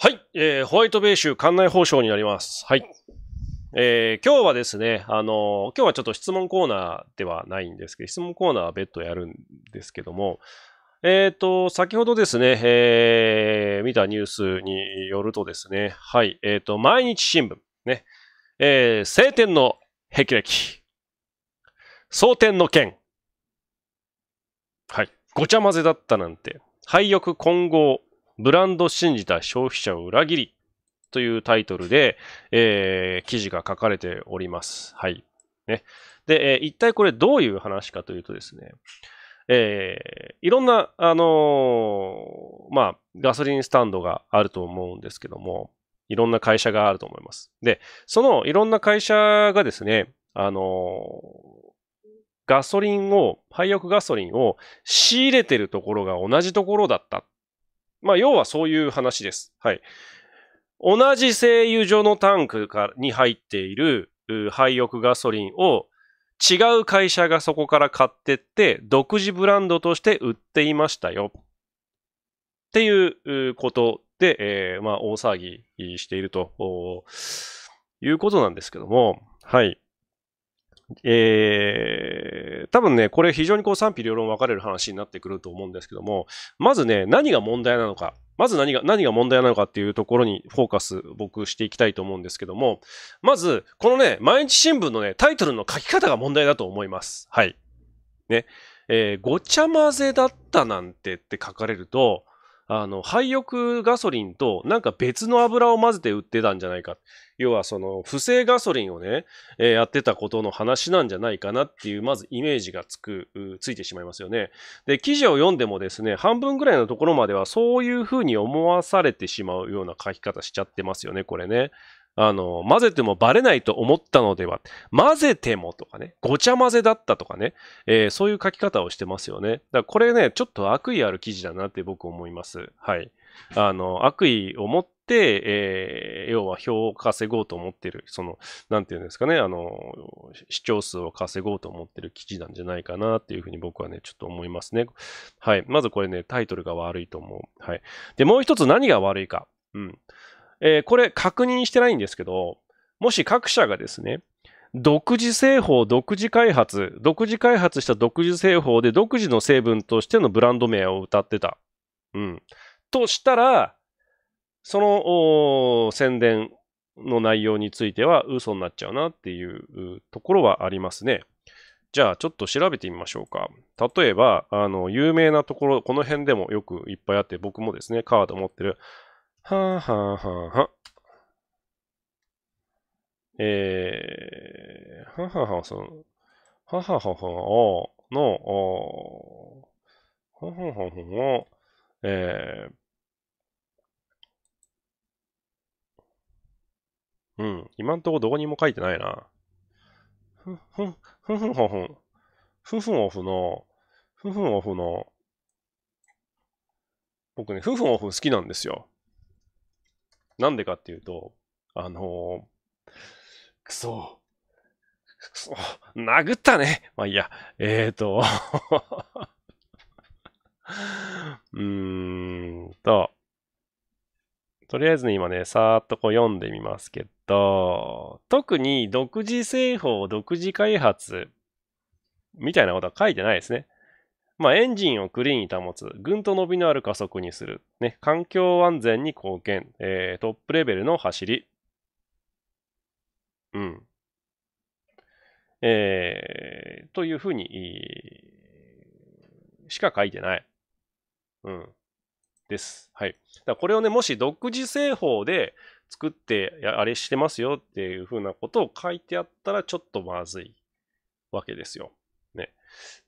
はい、えー、ホワイト米州館内放送になります。はい。えー、今日はですね、あのー、今日はちょっと質問コーナーではないんですけど、質問コーナーは別途やるんですけども、えっ、ー、と、先ほどですね、えー、見たニュースによるとですね、はい、えっ、ー、と、毎日新聞、ね、えー、晴天の霹靂、蒼天の剣、はい、ごちゃ混ぜだったなんて、廃翼混合ブランド信じた消費者を裏切りというタイトルで、えー、記事が書かれております。はい。ね。で、えー、一体これどういう話かというとですね、えー、いろんな、あのー、まあ、ガソリンスタンドがあると思うんですけども、いろんな会社があると思います。で、そのいろんな会社がですね、あのー、ガソリンを、廃浴ガソリンを仕入れてるところが同じところだったまあ、要はそういう話です。はい。同じ製油所のタンクに入っている廃浴ガソリンを違う会社がそこから買ってって独自ブランドとして売っていましたよ。っていうことで、えー、まあ大騒ぎしているということなんですけども、はい。えー、多分ね、これ非常にこう賛否両論分かれる話になってくると思うんですけども、まずね、何が問題なのか、まず何が、何が問題なのかっていうところにフォーカス僕していきたいと思うんですけども、まず、このね、毎日新聞のね、タイトルの書き方が問題だと思います。はい。ね。えー、ごちゃ混ぜだったなんてって書かれると、あの、廃浴ガソリンとなんか別の油を混ぜて売ってたんじゃないか。要はその、不正ガソリンをね、えー、やってたことの話なんじゃないかなっていう、まずイメージがつく、ついてしまいますよね。で、記事を読んでもですね、半分ぐらいのところまではそういうふうに思わされてしまうような書き方しちゃってますよね、これね。あの、混ぜてもバレないと思ったのでは、混ぜてもとかね、ごちゃ混ぜだったとかね、えー、そういう書き方をしてますよね。だからこれね、ちょっと悪意ある記事だなって僕思います。はい。あの、悪意を持って、えー、要は票を稼ごうと思ってる、その、なんていうんですかね、あの、視聴数を稼ごうと思ってる記事なんじゃないかなっていうふうに僕はね、ちょっと思いますね。はい。まずこれね、タイトルが悪いと思う。はい。で、もう一つ何が悪いか。うん。えー、これ確認してないんですけど、もし各社がですね、独自製法、独自開発、独自開発した独自製法で独自の成分としてのブランド名を歌ってた。うん。としたら、その宣伝の内容については嘘になっちゃうなっていうところはありますね。じゃあちょっと調べてみましょうか。例えば、あの、有名なところ、この辺でもよくいっぱいあって、僕もですね、カード持ってるはあはあはあはえー、はははそん、ははははの、おはははは、えー、うん、今んとこどこにも書いてないな。ふん、ふん、ふんふんほふん。ふふんオフの、ふふんオフの、僕ね、ふふんオフ好きなんですよ。なんでかっていうと、あのー、くそ、くそ、殴ったね。まあいいや、えーと うーんと、とりあえずね、今ね、さーっとこう読んでみますけど、特に独自製法、独自開発みたいなことは書いてないですね。まあ、エンジンをクリーンに保つ、ぐんと伸びのある加速にする、ね、環境安全に貢献、えー、トップレベルの走り。うん。えー、というふうに、しか書いてない。うん。です。はい。だこれをね、もし独自製法で作って、あれしてますよっていうふうなことを書いてあったら、ちょっとまずいわけですよ。ね。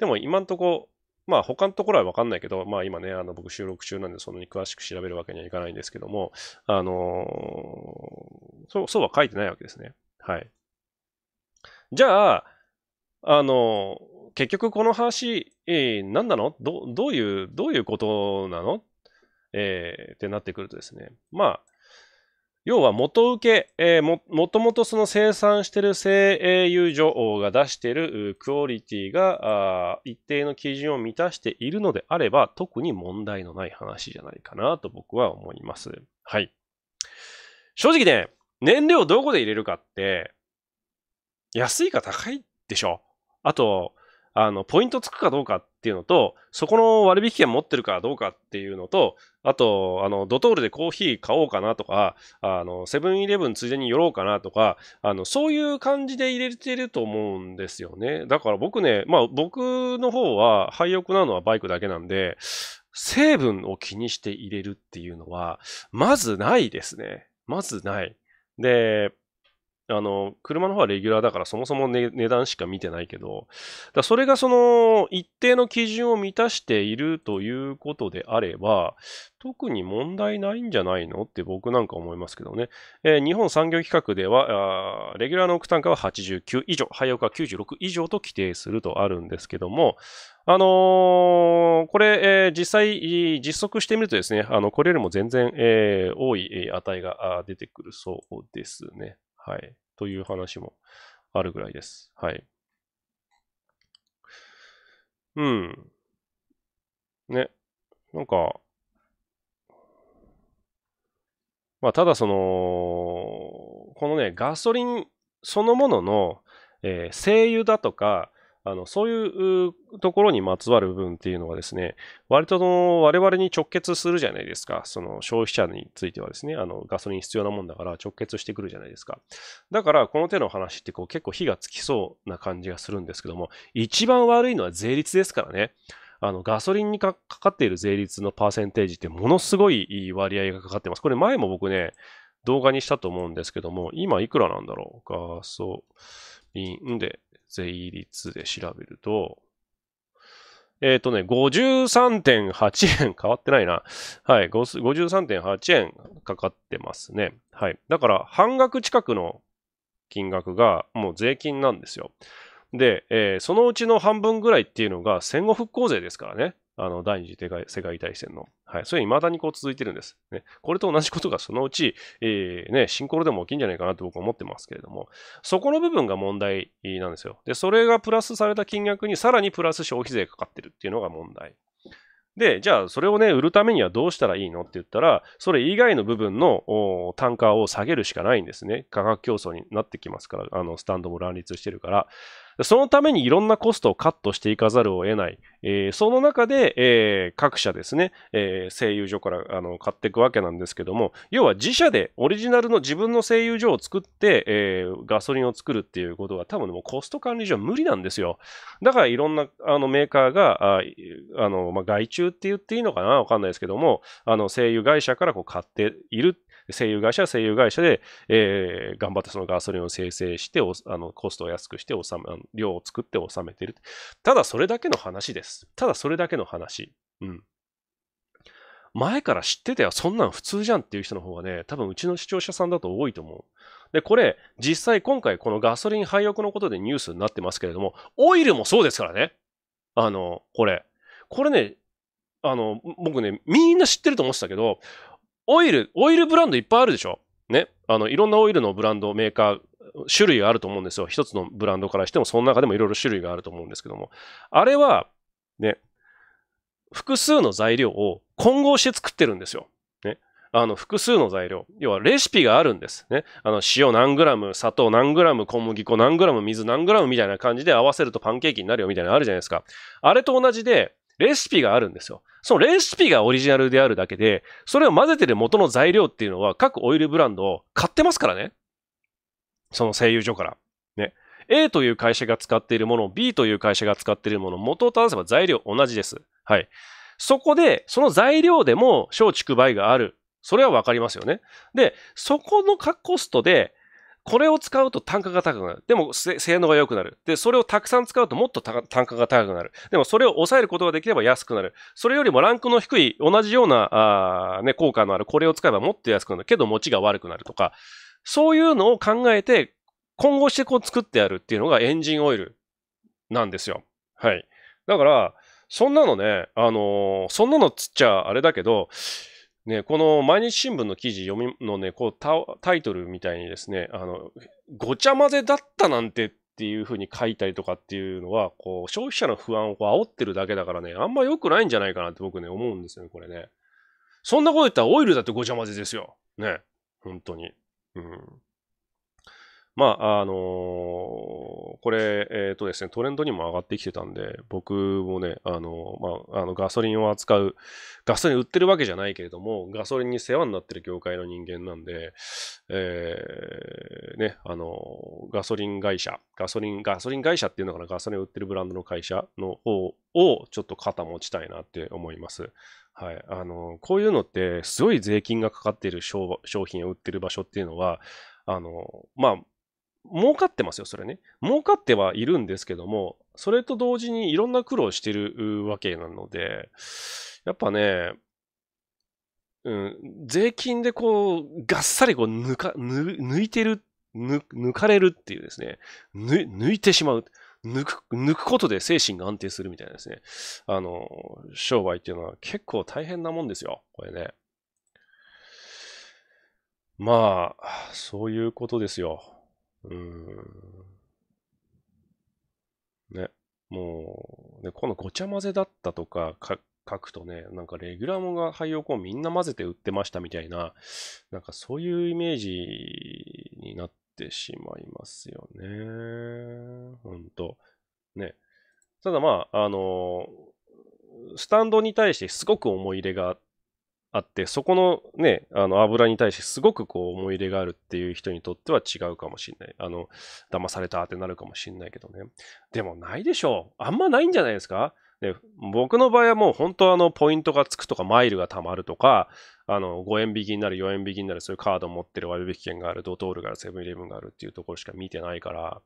でも今んとこ、まあ他のところはわかんないけど、まあ今ね、あの僕収録中なんでそんなに詳しく調べるわけにはいかないんですけども、あのー、そう、そうは書いてないわけですね。はい。じゃあ、あのー、結局この話、えー、何なのど、どういう、どういうことなのえー、ってなってくるとですね、まあ、要は元請け、えー、も、もともとその生産してる優女所が出してるクオリティが一定の基準を満たしているのであれば、特に問題のない話じゃないかなと僕は思います。はい。正直ね、燃料どこで入れるかって、安いか高いでしょあと、あの、ポイントつくかどうかっっていうのと、そこの割引券持ってるかどうかっていうのと、あと、あの、ドトールでコーヒー買おうかなとか、あの、セブンイレブンついでに寄ろうかなとか、あの、そういう感じで入れてると思うんですよね。だから僕ね、まあ僕の方は、廃屋なのはバイクだけなんで、成分を気にして入れるっていうのは、まずないですね。まずない。で、あの、車の方はレギュラーだからそもそも、ね、値段しか見てないけど、だそれがその一定の基準を満たしているということであれば、特に問題ないんじゃないのって僕なんか思いますけどね。えー、日本産業規格ではあ、レギュラーの億単価は89以上、廃屋は96以上と規定するとあるんですけども、あのー、これ、えー、実際、実測してみるとですね、あの、これよりも全然、えー、多い値が出てくるそうですね。はい。という話もあるぐらいです。はい。うん。ね。なんか、まあ、ただその、このね、ガソリンそのものの、えー、精油だとか、あの、そういうところにまつわる部分っていうのはですね、割との我々に直結するじゃないですか。その消費者についてはですね、あの、ガソリン必要なもんだから直結してくるじゃないですか。だから、この手の話ってこう結構火がつきそうな感じがするんですけども、一番悪いのは税率ですからね。あの、ガソリンにかかっている税率のパーセンテージってものすごい割合がかかってます。これ前も僕ね、動画にしたと思うんですけども、今いくらなんだろうガソリンで税率で調べると、えっ、ー、とね、53.8円変わってないな。はい、53.8円かかってますね。はい。だから半額近くの金額がもう税金なんですよ。で、えー、そのうちの半分ぐらいっていうのが戦後復興税ですからね。あの、第二次世界大戦の。はい。それ未だにこう続いてるんです。ね。これと同じことがそのうち、えー、ね、シンコロでも起きんじゃないかなと僕は思ってますけれども、そこの部分が問題なんですよ。で、それがプラスされた金額にさらにプラス消費税かかってるっていうのが問題。で、じゃあそれをね、売るためにはどうしたらいいのって言ったら、それ以外の部分の単価を下げるしかないんですね。価格競争になってきますから、あの、スタンドも乱立してるから。そのためにいろんなコストをカットしていかざるを得ない。えー、その中で、えー、各社ですね、えー、声優所からあの買っていくわけなんですけども、要は自社でオリジナルの自分の声優所を作って、えガソリンを作るっていうことは多分もうコスト管理上無理なんですよ。だからいろんなあのメーカーが、ああのまあ、外注って言っていいのかなわかんないですけども、あの声優会社からこう買っている声優会社は声優会社で、えー、頑張ってそのガソリンを生成してあの、コストを安くして納め、量を作って納めてる。ただそれだけの話です。ただそれだけの話。うん。前から知ってたよ、そんなん普通じゃんっていう人の方がね、多分うちの視聴者さんだと多いと思う。で、これ、実際今回このガソリン廃屋のことでニュースになってますけれども、オイルもそうですからね。あの、これ。これね、あの、僕ね、みんな知ってると思ってたけど、オイル、オイルブランドいっぱいあるでしょね。あの、いろんなオイルのブランド、メーカー、種類があると思うんですよ。一つのブランドからしても、その中でもいろいろ種類があると思うんですけども。あれは、ね、複数の材料を混合して作ってるんですよ。ね。あの、複数の材料。要はレシピがあるんです。ね。あの、塩何グラム、砂糖何グラム、小麦粉何グラム、水何グラムみたいな感じで合わせるとパンケーキになるよみたいなのあるじゃないですか。あれと同じで、レシピがあるんですよ。そのレシピがオリジナルであるだけで、それを混ぜてる元の材料っていうのは各オイルブランドを買ってますからね。その製油所から。ね。A という会社が使っているもの、B という会社が使っているもの、元を正せば材料同じです。はい。そこで、その材料でも小畜梅がある。それはわかりますよね。で、そこの各コストで、これを使うと単価が高くなる。でも、性能が良くなる。で、それをたくさん使うともっと単価が高くなる。でも、それを抑えることができれば安くなる。それよりもランクの低い、同じような、あね、効果のあるこれを使えばもっと安くなる。けど、持ちが悪くなるとか、そういうのを考えて、混合してこう作ってやるっていうのがエンジンオイルなんですよ。はい。だから、そんなのね、あのー、そんなのつっちゃあれだけど、ね、この毎日新聞の記事読みのね、こうタタイトルみたいにですね、あの、ごちゃ混ぜだったなんてっていうふうに書いたりとかっていうのは、こう、消費者の不安を煽ってるだけだからね、あんま良くないんじゃないかなって僕ね、思うんですよね、これね。そんなこと言ったらオイルだってごちゃ混ぜですよ。ね。本当に。うん。まあ、あのー、これ、えっ、ー、とですね、トレンドにも上がってきてたんで、僕もね、あの、まあ、あの、ガソリンを扱う、ガソリン売ってるわけじゃないけれども、ガソリンに世話になってる業界の人間なんで、えー、ね、あの、ガソリン会社、ガソリン、ガソリン会社っていうのかな、ガソリン売ってるブランドの会社の方をちょっと肩持ちたいなって思います。はい。あの、こういうのって、すごい税金がかかっている商品を売ってる場所っていうのは、あの、まあ、儲かってますよ、それね。儲かってはいるんですけども、それと同時にいろんな苦労してるわけなので、やっぱね、うん、税金でこう、がっさりこう、抜か、抜いてる、抜、抜かれるっていうですね、抜、抜いてしまう。抜く、抜くことで精神が安定するみたいなですね。あの、商売っていうのは結構大変なもんですよ。これね。まあ、そういうことですよ。うん。ね。もう、ね、このごちゃ混ぜだったとか書くとね、なんかレギュラーもが廃用コンみんな混ぜて売ってましたみたいな、なんかそういうイメージになってしまいますよね。ほんと。ね。ただまあ、あのー、スタンドに対してすごく思い入れがあって、あって、そこのね、あの油に対してすごくこう思い入れがあるっていう人にとっては違うかもしんない。あの、騙されたってなるかもしんないけどね。でもないでしょう。あんまないんじゃないですかで僕の場合はもう本当あのポイントがつくとかマイルが貯まるとかあの5円引きになる4円引きになるそういうカードを持ってる割引券があるドトールがあるセブンイレブンがあるっていうところしか見てないから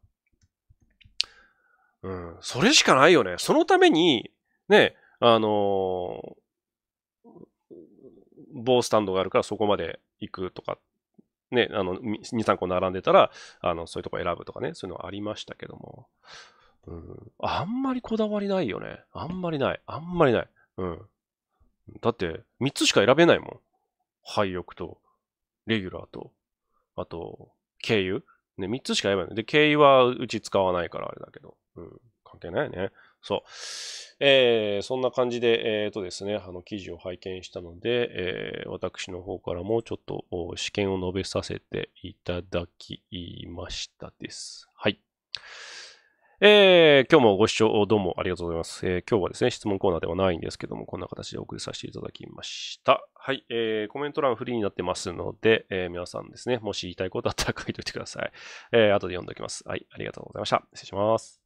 うんそれしかないよねそのためにねあの棒スタンドがあるからそこまで行くとか、ね、あの、2、3個並んでたら、あの、そういうとこ選ぶとかね、そういうのありましたけども。うん。あんまりこだわりないよね。あんまりない。あんまりない。うん。だって、3つしか選べないもん。廃浴と、レギュラーと、あと、経由。ね、3つしか選べない。で、経由はうち使わないからあれだけど。うん。関係ないね。そう。えー、そんな感じで、えっ、ー、とですね、あの、記事を拝見したので、えー、私の方からもちょっと試験を述べさせていただきましたです。はい。えー、今日もご視聴どうもありがとうございます。えー、今日はですね、質問コーナーではないんですけども、こんな形でお送りさせていただきました。はい、えー、コメント欄フリーになってますので、えー、皆さんですね、もし言いたいことあったら書いておいてください。えー、後で読んでおきます。はい、ありがとうございました。失礼します。